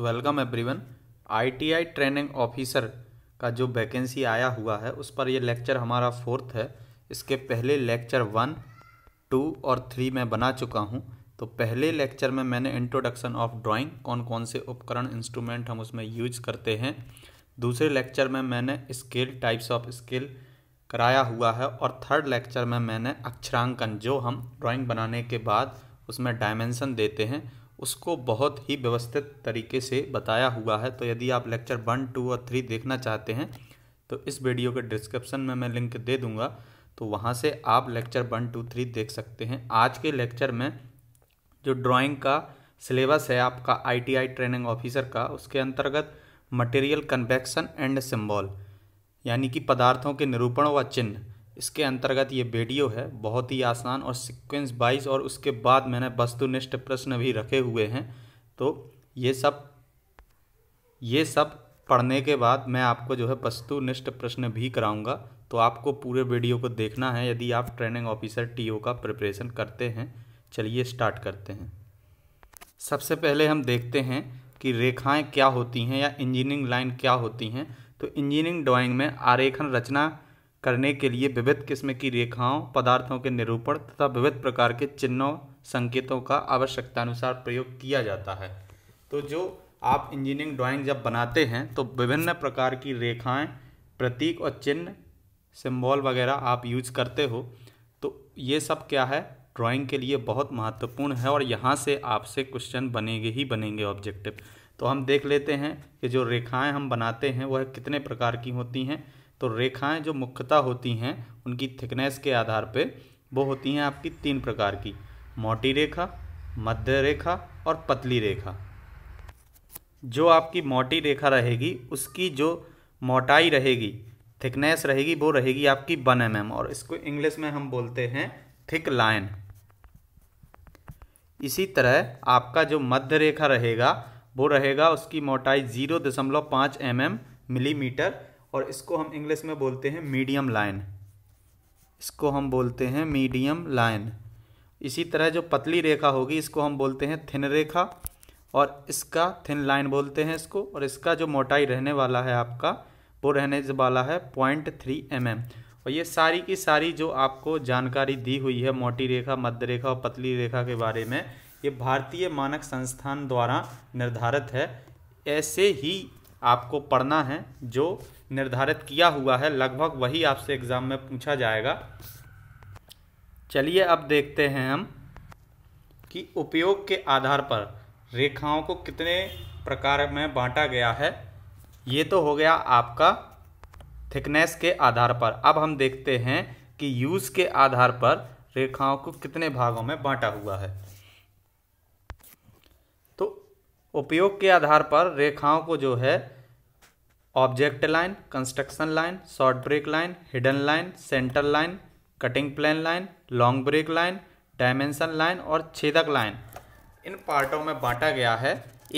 welcome everyone ITI training officer का जो vacancy आया हुआ है उस पर ये लेक्चर हमारा फोर्थ है इसके पहले लेक्चर वन टू और थ्री मैं बना चुका हूँ तो पहले लेक्चर में मैंने इंट्रोडक्शन ऑफ ड्राइंग कौन कौन से उपकरण इंस्ट्रूमेंट हम उसमें यूज करते हैं दूसरे लेक्चर में मैंने स्केल टाइप्स ऑफ स्केल कराया हुआ है और थर्ड लेक्चर में मैंने अक्षरांकन जो हम ड्राइंग बनाने के बाद उसमें डायमेंसन देते हैं उसको बहुत ही व्यवस्थित तरीके से बताया हुआ है तो यदि आप लेक्चर वन टू और थ्री देखना चाहते हैं तो इस वीडियो के डिस्क्रिप्शन में मैं लिंक दे दूँगा तो वहाँ से आप लेक्चर वन टू थ्री देख सकते हैं आज के लेक्चर में जो ड्राइंग का सिलेबस है आपका आईटीआई ट्रेनिंग ऑफिसर का उसके अंतर्गत मटेरियल कन्वेक्शन एंड सिम्बॉल यानी कि पदार्थों के निरूपण व चिन्ह इसके अंतर्गत ये वीडियो है बहुत ही आसान और सिक्वेंस वाइज और उसके बाद मैंने वस्तुनिष्ठ प्रश्न भी रखे हुए हैं तो ये सब ये सब पढ़ने के बाद मैं आपको जो है वस्तुनिष्ठ प्रश्न भी कराऊंगा तो आपको पूरे वीडियो को देखना है यदि आप ट्रेनिंग ऑफिसर टी का प्रिपरेशन करते हैं चलिए स्टार्ट करते हैं सबसे पहले हम देखते हैं कि रेखाएं क्या होती हैं या इंजीनियरिंग लाइन क्या होती हैं तो इंजीनियरिंग ड्राइंग में आरेखन रचना करने के लिए विविध किस्म की रेखाओं पदार्थों के निरूपण तथा विविध प्रकार के चिन्हों संकेतों का आवश्यकतानुसार प्रयोग किया जाता है तो जो आप इंजीनियरिंग ड्राइंग जब बनाते हैं तो विभिन्न प्रकार की रेखाएं प्रतीक और चिन्ह सिंबल वगैरह आप यूज करते हो तो ये सब क्या है ड्राइंग के लिए बहुत महत्वपूर्ण है और यहाँ से आपसे क्वेश्चन बनेंगे ही बनेंगे ऑब्जेक्टिव तो हम देख लेते हैं कि जो रेखाएं हम बनाते हैं वह कितने प्रकार की होती हैं तो रेखाएं जो मुख्यतः होती हैं उनकी थिकनेस के आधार पे वो होती हैं आपकी तीन प्रकार की मोटी रेखा मध्य रेखा और पतली रेखा जो आपकी मोटी रेखा रहेगी उसकी जो मोटाई रहेगी थिकनेस रहेगी वो रहेगी आपकी वन एम mm, और इसको इंग्लिश में हम बोलते हैं थिक लाइन इसी तरह आपका जो मध्य रेखा रहेगा वो रहेगा उसकी मोटाई जीरो दशमलव पाँच एम एम मिलीमीटर और इसको हम इंग्लिश में बोलते हैं मीडियम लाइन इसको हम बोलते हैं मीडियम लाइन इसी तरह जो पतली रेखा होगी इसको हम बोलते हैं थिन रेखा और इसका थिन लाइन बोलते हैं इसको और इसका जो मोटाई रहने वाला है आपका वो रहने वाला है पॉइंट थ्री एम एम और ये सारी की सारी जो आपको जानकारी दी हुई है मोटी रेखा मध्य रेखा और पतली रेखा के बारे में ये भारतीय मानक संस्थान द्वारा निर्धारित है ऐसे ही आपको पढ़ना है जो निर्धारित किया हुआ है लगभग वही आपसे एग्ज़ाम में पूछा जाएगा चलिए अब देखते हैं हम कि उपयोग के आधार पर रेखाओं को कितने प्रकार में बांटा गया है ये तो हो गया आपका थिकनेस के आधार पर अब हम देखते हैं कि यूज़ के आधार पर रेखाओं को कितने भागों में बांटा हुआ है उपयोग के आधार पर रेखाओं को जो है object line construction line short break line hidden line centre line cutting plane line long break line dimension line और छेदक लाइन इन पार्टों में बांटा गया है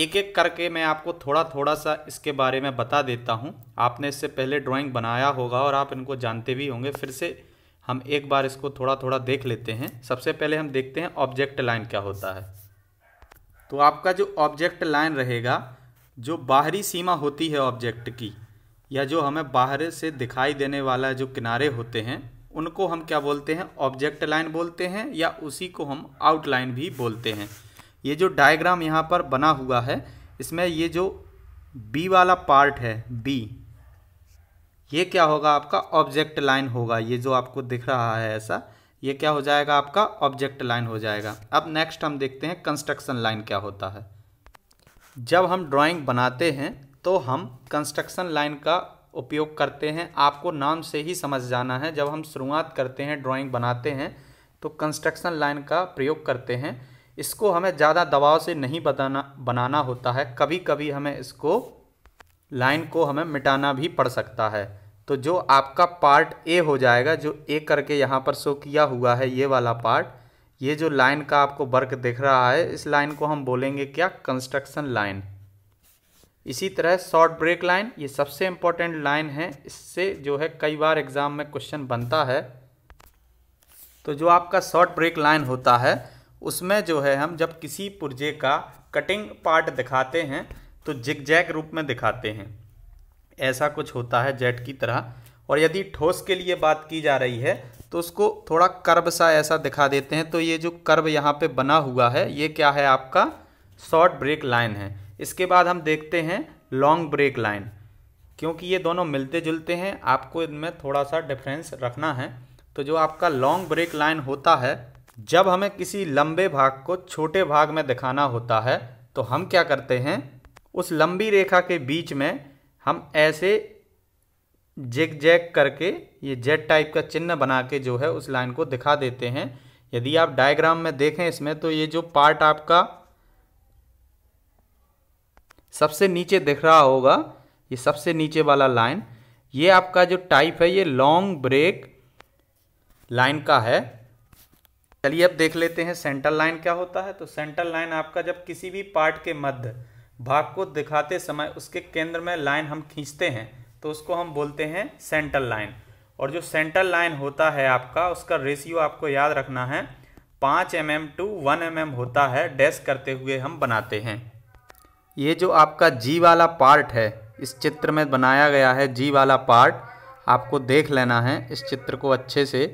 एक एक करके मैं आपको थोड़ा थोड़ा सा इसके बारे में बता देता हूँ आपने इससे पहले ड्राइंग बनाया होगा और आप इनको जानते भी होंगे फिर से हम एक बार इसको थोड़ा थोड़ा देख लेते हैं सबसे पहले हम देखते हैं ऑब्जेक्ट लाइन क्या होता है तो आपका जो ऑब्जेक्ट लाइन रहेगा जो बाहरी सीमा होती है ऑब्जेक्ट की या जो हमें बाहर से दिखाई देने वाला जो किनारे होते हैं उनको हम क्या बोलते हैं ऑब्जेक्ट लाइन बोलते हैं या उसी को हम आउटलाइन भी बोलते हैं ये जो डायग्राम यहाँ पर बना हुआ है इसमें ये जो बी वाला पार्ट है बी ये क्या होगा आपका ऑब्जेक्ट लाइन होगा ये जो आपको दिख रहा है ऐसा ये क्या हो जाएगा आपका ऑब्जेक्ट लाइन हो जाएगा अब नेक्स्ट हम देखते हैं कंस्ट्रक्शन लाइन क्या होता है जब हम ड्राइंग बनाते हैं तो हम कंस्ट्रक्शन लाइन का उपयोग करते हैं आपको नाम से ही समझ जाना है जब हम शुरुआत करते हैं ड्राइंग बनाते हैं तो कंस्ट्रक्शन लाइन का प्रयोग करते हैं इसको हमें ज़्यादा दबाव से नहीं बताना बनाना होता है कभी कभी हमें इसको लाइन को हमें मिटाना भी पड़ सकता है तो जो आपका पार्ट ए हो जाएगा जो ए करके यहाँ पर शो किया हुआ है ये वाला पार्ट ये जो लाइन का आपको वर्क दिख रहा है इस लाइन को हम बोलेंगे क्या कंस्ट्रक्शन लाइन इसी तरह शॉर्ट ब्रेक लाइन ये सबसे इम्पोर्टेंट लाइन है इससे जो है कई बार एग्ज़ाम में क्वेश्चन बनता है तो जो आपका शॉर्ट ब्रेक लाइन होता है उसमें जो है हम जब किसी पुर्जे का कटिंग पार्ट दिखाते हैं तो जिग जैक रूप में दिखाते हैं ऐसा कुछ होता है जेट की तरह और यदि ठोस के लिए बात की जा रही है तो उसको थोड़ा कर्व सा ऐसा दिखा देते हैं तो ये जो कर्व यहाँ पे बना हुआ है ये क्या है आपका शॉर्ट ब्रेक लाइन है इसके बाद हम देखते हैं लॉन्ग ब्रेक लाइन क्योंकि ये दोनों मिलते जुलते हैं आपको इनमें थोड़ा सा डिफरेंस रखना है तो जो आपका लॉन्ग ब्रेक लाइन होता है जब हमें किसी लंबे भाग को छोटे भाग में दिखाना होता है तो हम क्या करते हैं उस लंबी रेखा के बीच में हम ऐसे जिग जैग करके ये जेड टाइप का चिन्ह बना के जो है उस लाइन को दिखा देते हैं यदि आप डायग्राम में देखें इसमें तो ये जो पार्ट आपका सबसे नीचे दिख रहा होगा ये सबसे नीचे वाला लाइन ये आपका जो टाइप है ये लॉन्ग ब्रेक लाइन का है चलिए अब देख लेते हैं सेंटर लाइन क्या होता है तो सेंटर लाइन आपका जब किसी भी पार्ट के मध्य भाग को दिखाते समय उसके केंद्र में लाइन हम खींचते हैं तो उसको हम बोलते हैं सेंट्रल लाइन और जो सेंटर लाइन होता है आपका उसका रेशियो आपको याद रखना है पाँच M M to one M M होता है डैश करते हुए हम बनाते हैं ये जो आपका जी वाला पार्ट है इस चित्र में बनाया गया है जी वाला पार्ट आपको देख लेना है इस चित्र को अच्छे से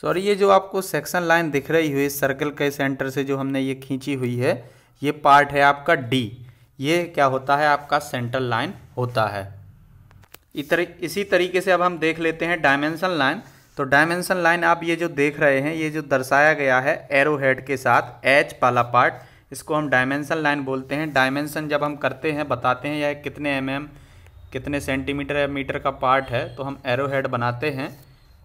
सॉरी ये जो आपको सेक्शन लाइन दिख रही हुई सर्कल के सेंटर से जो हमने ये खींची हुई है ये पार्ट है आपका डी ये क्या होता है आपका सेंट्रल लाइन होता है इसी तरीके से अब हम देख लेते हैं डायमेंशन लाइन तो डायमेंशन लाइन आप ये जो देख रहे हैं ये जो दर्शाया गया है एरो हेड के साथ एच पाला पार्ट इसको हम डायमेंशन लाइन बोलते हैं डायमेंशन जब हम करते हैं बताते हैं यह कितने एम mm, कितने सेंटीमीटर या मीटर का पार्ट है तो हम एरो हेड बनाते हैं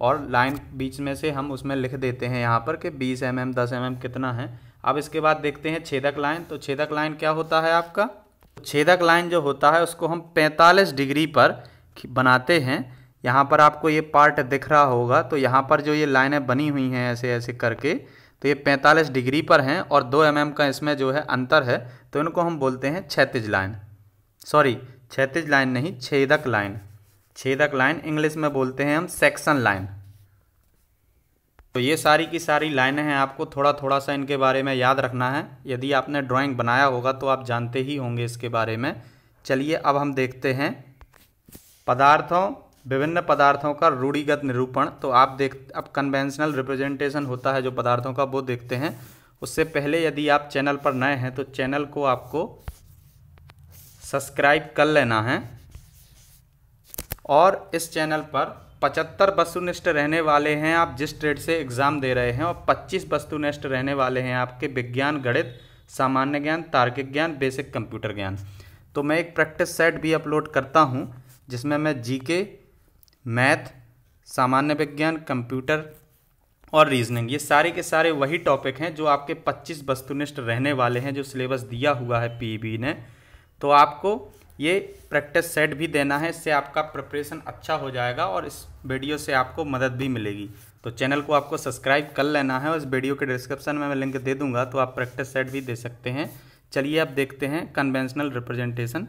और लाइन बीच में से हम उसमें लिख देते हैं यहाँ पर कि 20 एम mm, 10 एम mm कितना है अब इसके बाद देखते हैं छेदक लाइन तो छेदक लाइन क्या होता है आपका छेदक लाइन जो होता है उसको हम 45 डिग्री पर बनाते हैं यहाँ पर आपको ये पार्ट दिख रहा होगा तो यहाँ पर जो ये लाइनें बनी हुई हैं ऐसे ऐसे करके तो ये 45 डिग्री पर हैं और 2 एम mm का इसमें जो है अंतर है तो इनको हम बोलते हैं क्षैतिज लाइन सॉरी क्षैतिज लाइन नहीं छेदक लाइन छेदक लाइन इंग्लिश में बोलते हैं हम सेक्शन लाइन तो ये सारी की सारी लाइनें हैं आपको थोड़ा थोड़ा सा इनके बारे में याद रखना है यदि आपने ड्राइंग बनाया होगा तो आप जानते ही होंगे इसके बारे में चलिए अब हम देखते हैं पदार्थों विभिन्न पदार्थों का रूढ़िगत निरूपण तो आप देख अब कन्वेंशनल रिप्रेजेंटेशन होता है जो पदार्थों का वो देखते हैं उससे पहले यदि आप चैनल पर नए हैं तो चैनल को आपको सब्सक्राइब कर लेना है और इस चैनल पर पचहत्तर वस्तुनिष्ठ रहने वाले हैं आप जिस ट्रेड से एग्ज़ाम दे रहे हैं और पच्चीस वस्तुनिष्ठ रहने वाले हैं आपके विज्ञान गणित सामान्य ज्ञान तार्किक ज्ञान बेसिक कंप्यूटर ज्ञान तो मैं एक प्रैक्टिस सेट भी अपलोड करता हूँ जिसमें मैं जीके मैथ सामान्य विज्ञान कंप्यूटर और रीजनिंग ये सारे के सारे वही टॉपिक हैं जो आपके 25 वस्तुनिष्ठ रहने वाले हैं जो सिलेबस दिया हुआ है पीबी e ने तो आपको ये प्रैक्टिस सेट भी देना है इससे आपका प्रिपरेशन अच्छा हो जाएगा और इस वीडियो से आपको मदद भी मिलेगी तो चैनल को आपको सब्सक्राइब कर लेना है और इस वीडियो के डिस्क्रिप्शन में मैं लिंक दे दूंगा तो आप प्रैक्टिस सेट भी दे सकते हैं चलिए आप देखते हैं कन्वेंशनल रिप्रेजेंटेशन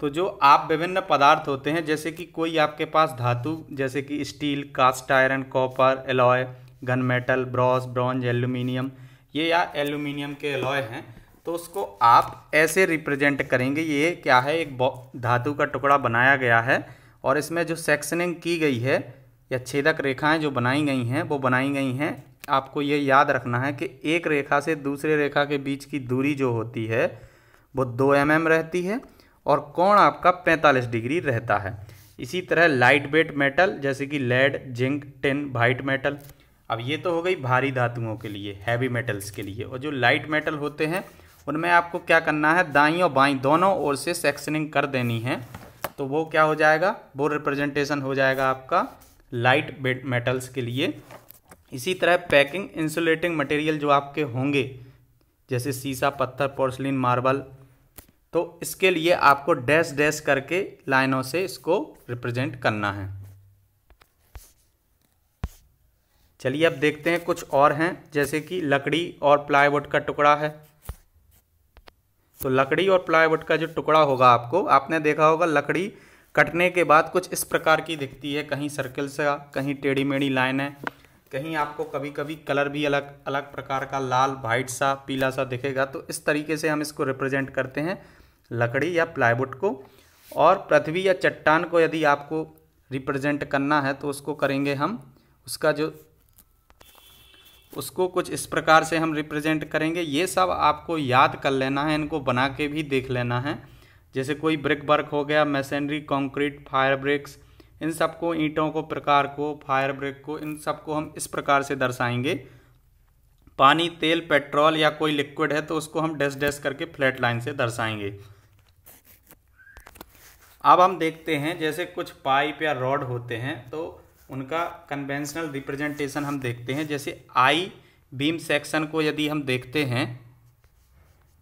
तो जो आप विभिन्न पदार्थ होते हैं जैसे कि कोई आपके पास धातु जैसे कि steel cast iron copper alloy gun metal brass bronze aluminium ये या एल्यूमिनियम के एलॉय हैं तो उसको आप ऐसे रिप्रेजेंट करेंगे ये क्या है एक धातु का टुकड़ा बनाया गया है और इसमें जो सेक्शनिंग की गई है या छेदक रेखाएं जो बनाई गई हैं वो बनाई गई हैं आपको ये याद रखना है कि एक रेखा से दूसरे रेखा के बीच की दूरी जो होती है वो दो एम mm रहती है और कोण आपका पैंतालीस डिग्री रहता है इसी तरह लाइट वेट मेटल जैसे कि lead zinc tin white metal अब ये तो हो गई भारी धातुओं के लिए हैवी मेटल्स के लिए और जो लाइट मेटल होते हैं उनमें आपको क्या करना है दाई और बाई दोनों ओर से सेक्शनिंग कर देनी है तो वो क्या हो जाएगा वो रिप्रेजेंटेशन हो जाएगा आपका लाइट मेटल्स के लिए इसी तरह पैकिंग इंसुलेटिंग मटेरियल जो आपके होंगे जैसे सीसा पत्थर पोर्सलिन मार्बल तो इसके लिए आपको डैश डैश करके लाइनों से इसको रिप्रेजेंट करना है चलिए अब देखते हैं कुछ और हैं जैसे कि लकड़ी और प्लाईवुड का टुकड़ा है तो लकड़ी और प्लाईवुड का जो टुकड़ा होगा आपको आपने देखा होगा लकड़ी कटने के बाद कुछ इस प्रकार की दिखती है कहीं सर्कल सा कहीं टेढ़ी मेढ़ी लाइन है कहीं आपको कभी कभी कलर भी अलग अलग प्रकार का लाल वाइट सा पीला सा दिखेगा तो इस तरीके से हम इसको रिप्रेजेंट करते हैं लकड़ी या प्लाईवुड को और पृथ्वी या चट्टान को यदि आपको रिप्रेजेंट करना है तो उसको करेंगे हम उसका जो उसको कुछ इस प्रकार से हम रिप्रेजेंट करेंगे ये सब आपको याद कर लेना है इनको बना के भी देख लेना है जैसे कोई ब्रिक वर्क हो गया मैसेनरी कंक्रीट फायर ब्रिक्स इन सबको ईंटों को प्रकार को फायर ब्रिक को इन सबको हम इस प्रकार से दर्शाएंगे पानी तेल पेट्रोल या कोई लिक्विड है तो उसको हम डेस डेस करके फ्लैट लाइन से दर्शाएंगे अब हम देखते हैं जैसे कुछ पाइप या रॉड होते हैं तो उनका कन्वेंशनल रिप्रेजेंटेशन हम देखते हैं जैसे आई बीम सेक्शन को यदि हम देखते हैं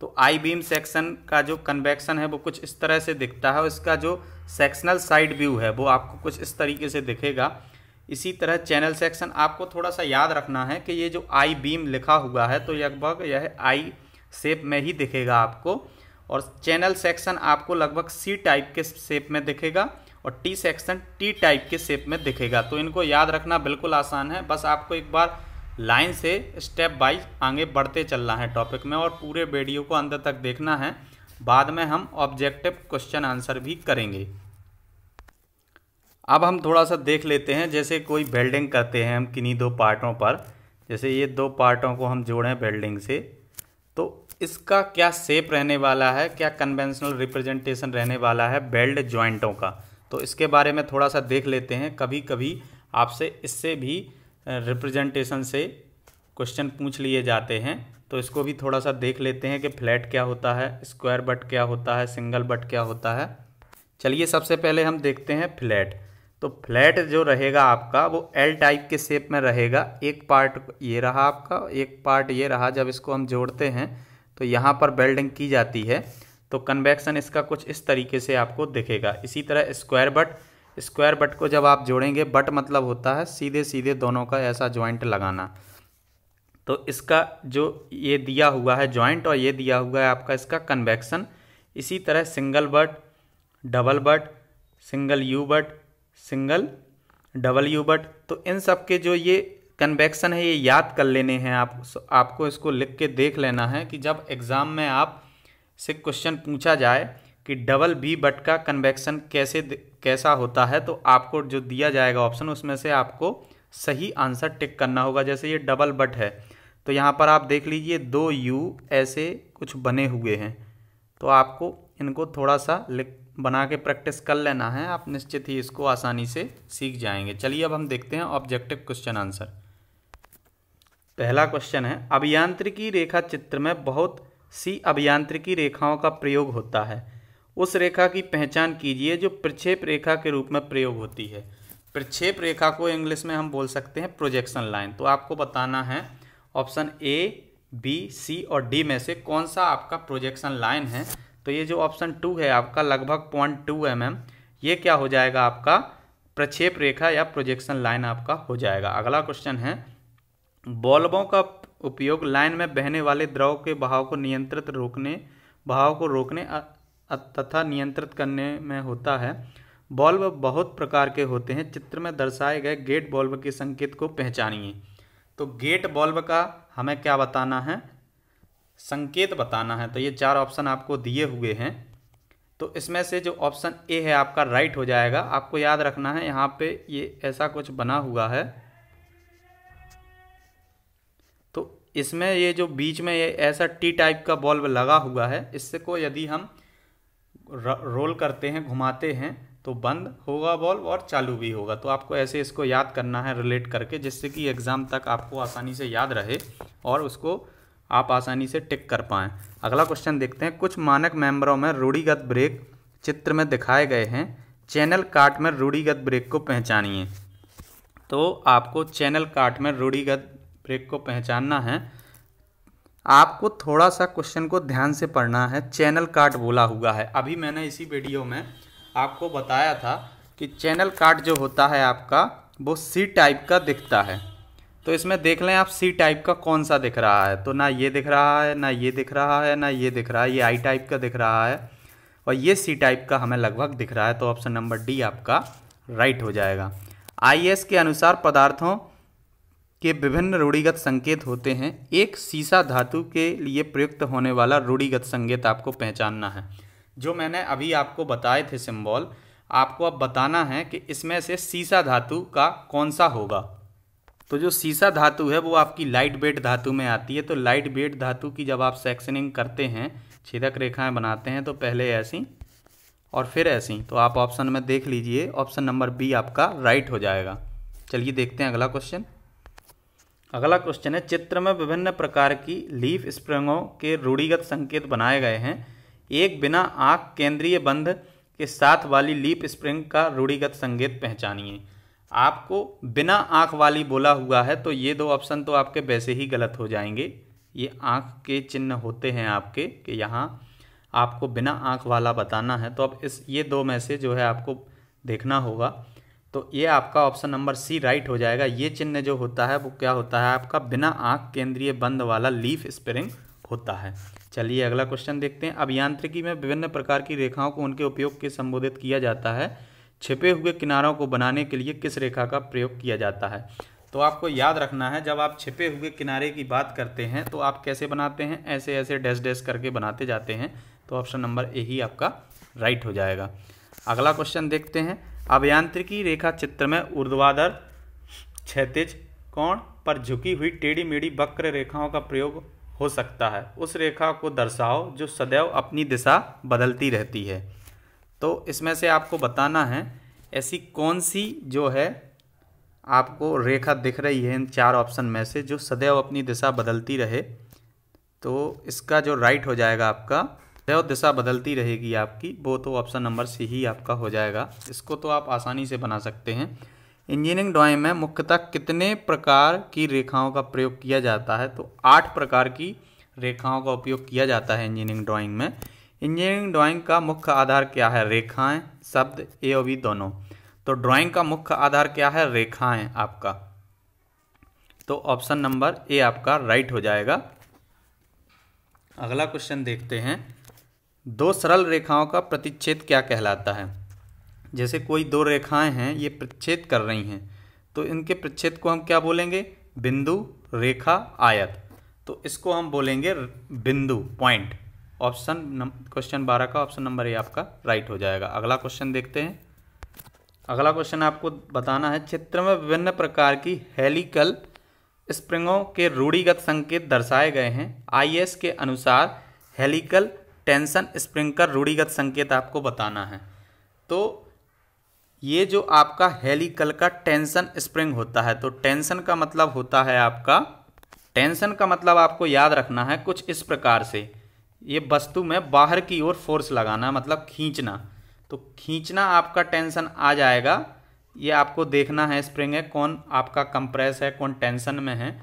तो आई बीम सेक्शन का जो कन्वेक्शन है वो कुछ इस तरह से दिखता है और इसका जो सेक्शनल साइड व्यू है वो आपको कुछ इस तरीके से दिखेगा इसी तरह चैनल सेक्शन आपको थोड़ा सा याद रखना है कि ये जो आई बीम लिखा हुआ है तो लगभग यह आई शेप में ही दिखेगा आपको और चैनल सेक्शन आपको लगभग सी टाइप के शेप में दिखेगा और टी सेक्शन टी टाइप के शेप में दिखेगा तो इनको याद रखना बिल्कुल आसान है बस आपको एक बार लाइन से स्टेप बाई आगे बढ़ते चलना है टॉपिक में और पूरे वीडियो को अंदर तक देखना है बाद में हम ऑब्जेक्टिव क्वेश्चन आंसर भी करेंगे अब हम थोड़ा सा देख लेते हैं जैसे कोई बेल्डिंग करते हैं हम किन्हीं दो पार्टों पर जैसे ये दो पार्टों को हम जोड़ें बेल्डिंग से तो इसका क्या शेप रहने वाला है क्या कन्वेंशनल रिप्रेजेंटेशन रहने वाला है बेल्ड ज्वाइंटों का तो इसके बारे में थोड़ा सा देख लेते हैं कभी कभी आपसे इससे भी रिप्रेजेंटेशन से क्वेश्चन पूछ लिए जाते हैं तो इसको भी थोड़ा सा देख लेते हैं कि फ्लैट क्या होता है स्क्वायर बट क्या होता है सिंगल बट क्या होता है चलिए सबसे पहले हम देखते हैं फ्लैट तो फ्लैट जो रहेगा आपका वो एल टाइप के शेप में रहेगा एक पार्ट ये रहा आपका एक पार्ट ये रहा जब इसको हम जोड़ते हैं तो यहाँ पर बेल्डिंग की जाती है तो कन्वेक्शन इसका कुछ इस तरीके से आपको दिखेगा इसी तरह स्क्वायर बट स्क्वायर बट को जब आप जोड़ेंगे बट मतलब होता है सीधे सीधे दोनों का ऐसा ज्वाइंट लगाना तो इसका जो ये दिया हुआ है जॉइंट और ये दिया हुआ है आपका इसका कन्वेक्शन इसी तरह single butt double butt single U butt single double U butt तो इन सब के जो ये कन्वेक्शन है ये याद कर लेने हैं आप आपको इसको लिख के देख लेना है कि जब एग्ज़ाम में आप से क्वेश्चन पूछा जाए कि डबल बी बट का कन्वेक्शन कैसे कैसा होता है तो आपको जो दिया जाएगा ऑप्शन उसमें से आपको सही आंसर टिक करना होगा जैसे ये डबल बट है तो यहाँ पर आप देख लीजिए दो यू ऐसे कुछ बने हुए हैं तो आपको इनको थोड़ा सा लिख बना के प्रैक्टिस कर लेना है आप निश्चित ही इसको आसानी से सीख जाएंगे चलिए अब हम देखते हैं ऑब्जेक्टिव क्वेश्चन आंसर पहला क्वेश्चन है अभियांत्रिकी रेखा चित्र में बहुत सी अभियांत्रिकी रेखाओं का प्रयोग होता है उस रेखा की पहचान कीजिए जो प्रक्षेप रेखा के रूप में प्रयोग होती है प्रक्षेप रेखा को इंग्लिश में हम बोल सकते हैं प्रोजेक्शन लाइन तो आपको बताना है ऑप्शन ए बी सी और डी में से कौन सा आपका प्रोजेक्शन लाइन है तो ये जो ऑप्शन टू है आपका लगभग पॉइंट टू एम एम ये क्या हो जाएगा आपका प्रक्षेप रेखा या प्रोजेक्शन लाइन आपका हो जाएगा अगला क्वेश्चन है बॉल्बों का उपयोग लाइन में बहने वाले द्रव के बहाव को नियंत्रित रोकने बहाव को रोकने तथा नियंत्रित करने में होता है बल्ब बहुत प्रकार के होते हैं चित्र में दर्शाए गए गेट बल्ब के संकेत को पहचानिए तो गेट बल्ब का हमें क्या बताना है संकेत बताना है तो ये चार ऑप्शन आपको दिए हुए हैं तो इसमें से जो ऑप्शन ए है आपका राइट हो जाएगा आपको याद रखना है यहाँ पे ये ऐसा कुछ बना हुआ है इसमें ये जो बीच में ये ऐसा टी टाइप का बॉल्ब लगा हुआ है इससे को यदि हम रोल करते हैं घुमाते हैं तो बंद होगा बॉल्ब और चालू भी होगा तो आपको ऐसे इसको याद करना है रिलेट करके जिससे कि एग्ज़ाम तक आपको आसानी से याद रहे और उसको आप आसानी से टिक कर पाएँ अगला क्वेश्चन देखते हैं कुछ मानक मेम्बरों में रूढ़ीगत ब्रेक चित्र में दिखाए गए हैं चैनल काट में रूढ़ीगत ब्रेक को पहचानिए तो आपको चैनल काट में रूढ़ीगत ब्रेक को पहचानना है आपको थोड़ा सा क्वेश्चन को ध्यान से पढ़ना है चैनल कार्ड बोला हुआ है अभी मैंने इसी वीडियो में आपको बताया था कि चैनल कार्ड जो होता है आपका वो सी टाइप का दिखता है तो इसमें देख लें आप सी टाइप का कौन सा दिख रहा है तो ना ये दिख रहा है ना ये दिख रहा है ना ये दिख रहा है ये आई टाइप का दिख रहा है और ये सी टाइप का हमें लगभग दिख रहा है तो ऑप्शन नंबर डी आपका राइट हो जाएगा आईएएस के अनुसार पदार्थों के विभिन्न रूढ़िगत संकेत होते हैं एक सीसा धातु के लिए प्रयुक्त होने वाला रूढ़िगत संकेत आपको पहचानना है जो मैंने अभी आपको बताए थे सिंबल आपको अब बताना है कि इसमें से सीसा धातु का कौन सा होगा तो जो सीसा धातु है वो आपकी लाइट वेट धातु में आती है तो लाइट वेट धातु की जब आप सेक्शनिंग करते हैं छेदक रेखाएं बनाते हैं तो पहले ऐसी और फिर ऐसी तो आप ऑप्शन में देख लीजिए ऑप्शन नंबर बी आपका राइट हो जाएगा चलिए देखते हैं अगला क्वेश्चन अगला क्वेश्चन है चित्र में विभिन्न प्रकार की लीफ स्प्रिंगों के रूढ़िगत संकेत बनाए गए हैं एक बिना आँख केंद्रीय बंध के साथ वाली लीप स्प्रिंग का रूढ़िगत संकेत पहचानिए आपको बिना आँख वाली बोला हुआ है तो ये दो ऑप्शन तो आपके वैसे ही गलत हो जाएंगे ये आँख के चिन्ह होते हैं आपके कि यहाँ आपको बिना आँख वाला बताना है तो अब इस ये दो में से जो है आपको देखना होगा तो ये आपका ऑप्शन नंबर सी राइट हो जाएगा ये चिन्ह जो होता है वो क्या होता है आपका बिना आंख केंद्रीय बंद वाला लीफ स्प्रिंग होता है चलिए अगला क्वेश्चन देखते हैं अब यांत्रिकी में विभिन्न प्रकार की रेखाओं को उनके उपयोग के संबोधित किया जाता है छिपे हुए किनारों को बनाने के लिए किस रेखा का प्रयोग किया जाता है तो आपको याद रखना है जब आप छिपे हुए किनारे की बात करते हैं तो आप कैसे बनाते हैं ऐसे ऐसे डैश डैश करके बनाते जाते हैं तो ऑप्शन नंबर ए ही आपका राइट हो जाएगा अगला क्वेश्चन देखते हैं अभियांत्रिकी रेखा चित्र में ऊर्ध्वाधर क्षतिज कोण पर झुकी हुई टेढ़ी मेढ़ी वक्र रेखाओं का प्रयोग हो सकता है उस रेखा को दर्शाओ जो सदैव अपनी दिशा बदलती रहती है तो इसमें से आपको बताना है ऐसी कौन सी जो है आपको रेखा दिख रही है इन चार ऑप्शन में से जो सदैव अपनी दिशा बदलती रहे तो इसका जो राइट हो जाएगा आपका तो दिशा बदलती रहेगी आपकी वो तो ऑप्शन नंबर सी ही आपका हो जाएगा इसको तो आप आसानी से बना सकते हैं इंजीनियरिंग ड्राइंग में मुख्यतः कितने प्रकार की रेखाओं का प्रयोग किया जाता है तो आठ प्रकार की रेखाओं का उपयोग किया जाता है इंजीनियरिंग ड्राइंग में इंजीनियरिंग ड्राइंग का मुख्य आधार क्या है रेखाएं शब्द ए और बी दोनों तो ड्राइंग का मुख्य आधार क्या है रेखाएं आपका तो ऑप्शन नंबर ए आपका राइट हो जाएगा अगला क्वेश्चन देखते हैं दो सरल रेखाओं का प्रतिच्छेद क्या कहलाता है जैसे कोई दो रेखाएं हैं ये प्रतिच्छेद कर रही हैं तो इनके प्रतिच्छेद को हम क्या बोलेंगे बिंदु रेखा आयत तो इसको हम बोलेंगे बिंदु पॉइंट ऑप्शन क्वेश्चन बारह का ऑप्शन नंबर ए आपका राइट हो जाएगा अगला क्वेश्चन देखते हैं अगला क्वेश्चन आपको बताना है चित्र में विभिन्न प्रकार की हेलिकल स्प्रिंगों के रूढ़िगत संकेत दर्शाए गए हैं आईएस के अनुसार हेलिकल टेंशन स्प्रिंकर रूढ़िगत संकेत आपको बताना है तो ये जो आपका हेलिकल का टेंशन स्प्रिंग होता है तो टेंशन का मतलब होता है आपका टेंशन का मतलब आपको याद रखना है कुछ इस प्रकार से ये वस्तु में बाहर की ओर फोर्स लगाना मतलब खींचना तो खींचना आपका टेंशन आ जाएगा ये आपको देखना है स्प्रिंग है कौन आपका कंप्रेस है कौन टेंशन में है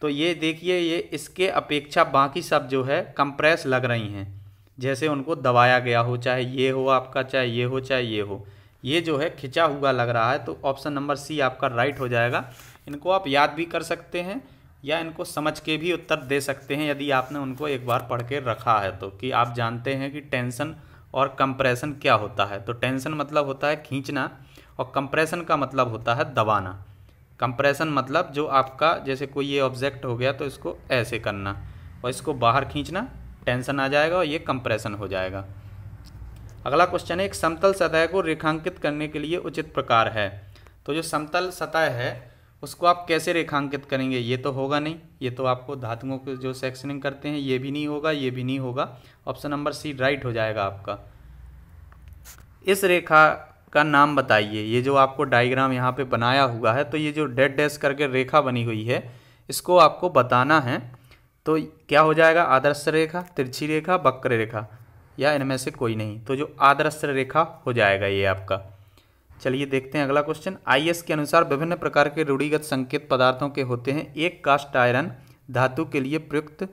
तो ये देखिए ये इसके अपेक्षा बाकी सब जो है कंप्रेस लग रही हैं जैसे उनको दबाया गया हो चाहे ये हो आपका चाहे ये हो चाहे ये हो ये जो है खिंचा हुआ लग रहा है तो ऑप्शन नंबर सी आपका राइट हो जाएगा इनको आप याद भी कर सकते हैं या इनको समझ के भी उत्तर दे सकते हैं यदि आपने उनको एक बार पढ़ के रखा है तो कि आप जानते हैं कि टेंशन और कंप्रेशन क्या होता है तो टेंशन मतलब होता है खींचना और कंप्रेशन का मतलब होता है दबाना कंप्रेशन मतलब जो आपका जैसे कोई ये ऑब्जेक्ट हो गया तो इसको ऐसे करना और इसको बाहर खींचना टेंशन आ जाएगा और ये कंप्रेशन हो जाएगा अगला क्वेश्चन है एक समतल सतह को रेखांकित करने के लिए उचित प्रकार है तो जो समतल सतह है उसको आप कैसे रेखांकित करेंगे ये तो होगा नहीं ये तो आपको धातुओं के जो सेक्शनिंग करते हैं ये भी नहीं होगा ये भी नहीं होगा ऑप्शन नंबर सी राइट हो जाएगा आपका इस रेखा का नाम बताइए ये जो आपको डायग्राम यहाँ पे बनाया हुआ है तो ये जो डेड डैश करके रेखा बनी हुई है इसको आपको बताना है तो क्या हो जाएगा आदर्श रेखा तिरछी रेखा वक्र रेखा या इनमें से कोई नहीं तो जो आदर्श रेखा हो जाएगा ये आपका चलिए देखते हैं अगला क्वेश्चन आई के अनुसार विभिन्न प्रकार के रूढ़िगत संकेत पदार्थों के होते हैं एक कास्ट आयरन धातु के लिए प्रयुक्त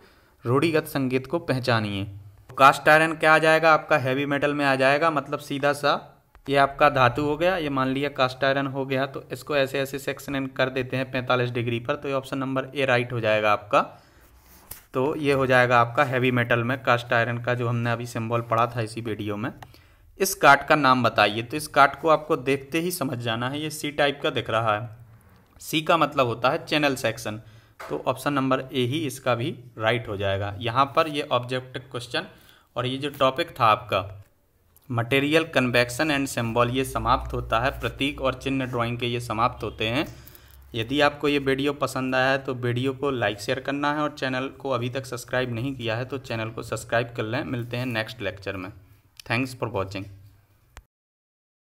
रूढ़िगत संकेत को पहचानिए कास्ट आयरन क्या आ जाएगा आपका हैवी मेटल में आ जाएगा मतलब सीधा सा ये आपका धातु हो गया ये मान लिया कास्ट आयरन हो गया तो इसको ऐसे ऐसे सेक्शन इन कर देते हैं पैंतालीस डिग्री पर तो ये ऑप्शन नंबर ए राइट हो जाएगा आपका तो ये हो जाएगा आपका हैवी मेटल में कास्ट आयरन का जो हमने अभी सिम्बॉल पढ़ा था इसी वीडियो में इस काट का नाम बताइए तो इस काट को आपको देखते ही समझ जाना है ये सी टाइप का दिख रहा है सी का मतलब होता है चैनल सेक्शन तो ऑप्शन नंबर ए ही इसका भी राइट हो जाएगा यहाँ पर ये ऑब्जेक्टिव क्वेश्चन और ये जो टॉपिक था आपका मटेरियल कन्वेक्शन एंड सिम्बॉल ये समाप्त होता है प्रतीक और चिन्ह ड्राइंग के ये समाप्त होते हैं यदि आपको ये वीडियो पसंद आया है तो वीडियो को लाइक शेयर करना है और चैनल को अभी तक सब्सक्राइब नहीं किया है तो चैनल को सब्सक्राइब कर लें मिलते हैं नेक्स्ट लेक्चर में थैंक्स फॉर वॉचिंग